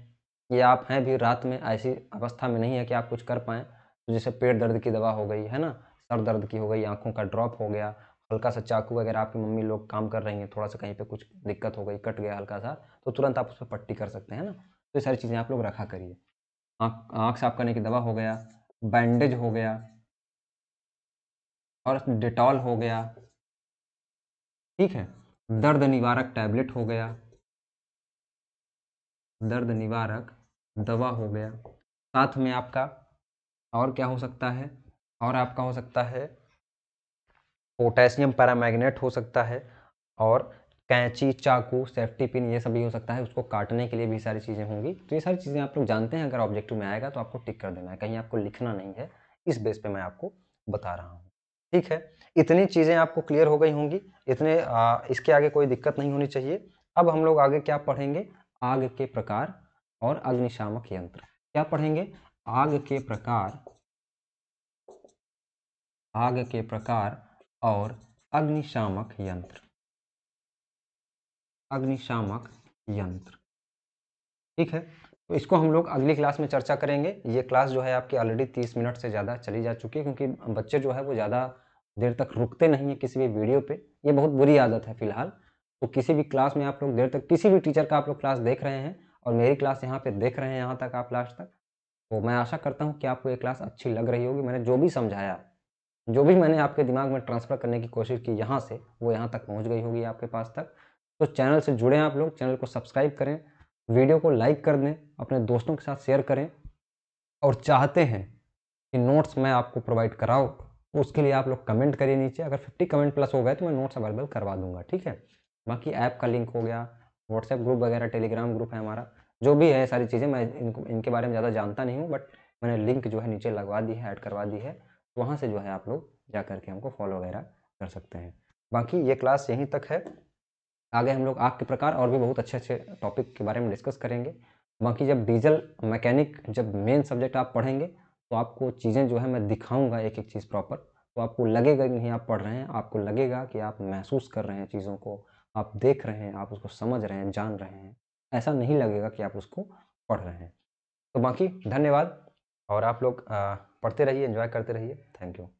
या आप हैं भी रात में ऐसी अवस्था में नहीं है कि आप कुछ कर पाएँ तो जैसे पेट दर्द की दवा हो गई है ना सर दर्द की हो गई आँखों का ड्रॉप हो गया हल्का सा चाकू वगैरह आपकी मम्मी लोग काम कर रही हैं थोड़ा सा कहीं पे कुछ दिक्कत हो गई कट गया हल्का सा तो तुरंत आप उस पर पट्टी कर सकते हैं ना तो ये सारी चीज़ें आप लोग रखा करिए आँख आँख साफ करने की दवा हो गया बैंडेज हो गया और डिटॉल हो गया ठीक है दर्द निवारक टैबलेट हो गया दर्द निवारक दवा हो गया साथ में आपका और क्या हो सकता है और आपका हो सकता है पोटेशियम पैरामैग्नेट हो सकता है और कैंची चाकू सेफ्टी पिन ये सभी हो सकता है उसको काटने के लिए भी सारी चीज़ें होंगी तो ये सारी चीज़ें आप लोग जानते हैं अगर ऑब्जेक्टिव में आएगा तो आपको टिक कर देना है कहीं आपको लिखना नहीं है इस बेस पे मैं आपको बता रहा हूँ ठीक है इतनी चीज़ें आपको क्लियर हो गई होंगी इतने आ, इसके आगे कोई दिक्कत नहीं होनी चाहिए अब हम लोग आगे क्या पढ़ेंगे आग के प्रकार और अग्निशामक यंत्र क्या पढ़ेंगे आग के प्रकार आग के प्रकार और अग्निशामक यंत्र अग्निशामक यंत्र ठीक है तो इसको हम लोग अगली क्लास में चर्चा करेंगे ये क्लास जो है आपकी ऑलरेडी तीस मिनट से ज़्यादा चली जा चुकी है क्योंकि बच्चे जो है वो ज़्यादा देर तक रुकते नहीं है किसी भी वीडियो पर ये बहुत बुरी आदत है फिलहाल तो किसी भी क्लास में आप लोग देर तक किसी भी टीचर का आप लोग क्लास देख रहे हैं और मेरी क्लास यहाँ पर देख रहे हैं यहाँ तक आप लास्ट तक तो मैं आशा करता हूँ कि आपको ये क्लास अच्छी लग रही होगी मैंने जो भी समझाया जो भी मैंने आपके दिमाग में ट्रांसफ़र करने की कोशिश की यहाँ से वो यहाँ तक पहुँच गई होगी आपके पास तक तो चैनल से जुड़ें आप लोग चैनल को सब्सक्राइब करें वीडियो को लाइक कर दें अपने दोस्तों के साथ शेयर करें और चाहते हैं कि नोट्स मैं आपको प्रोवाइड कराओ तो उसके लिए आप लोग कमेंट करिए नीचे अगर 50 कमेंट प्लस हो गए तो मैं नोट्स अवेलेबल करवा दूंगा ठीक है बाकी ऐप का लिंक हो गया व्हाट्सएप ग्रुप वगैरह टेलीग्राम ग्रुप है हमारा जो भी है सारी चीज़ें मैं इनको इनके बारे में ज़्यादा जानता नहीं हूँ बट मैंने लिंक जो है नीचे लगवा दी है ऐड करवा दी है वहाँ से जो है आप लोग जा करके हमको फॉलो वगैरह कर सकते हैं बाकी ये क्लास यहीं तक है आगे हम लोग आग के प्रकार और भी बहुत अच्छे अच्छे टॉपिक के बारे में डिस्कस करेंगे बाकी जब डीजल मैकेनिक जब मेन सब्जेक्ट आप पढ़ेंगे तो आपको चीज़ें जो है मैं दिखाऊंगा एक एक चीज़ प्रॉपर तो आपको लगेगा नहीं आप पढ़ रहे हैं आपको लगेगा कि आप महसूस कर रहे हैं चीज़ों को आप देख रहे हैं आप उसको समझ रहे हैं जान रहे हैं ऐसा नहीं लगेगा कि आप उसको पढ़ रहे हैं तो बाकी धन्यवाद और आप लोग पढ़ते रहिए इन्जॉय करते रहिए थैंक यू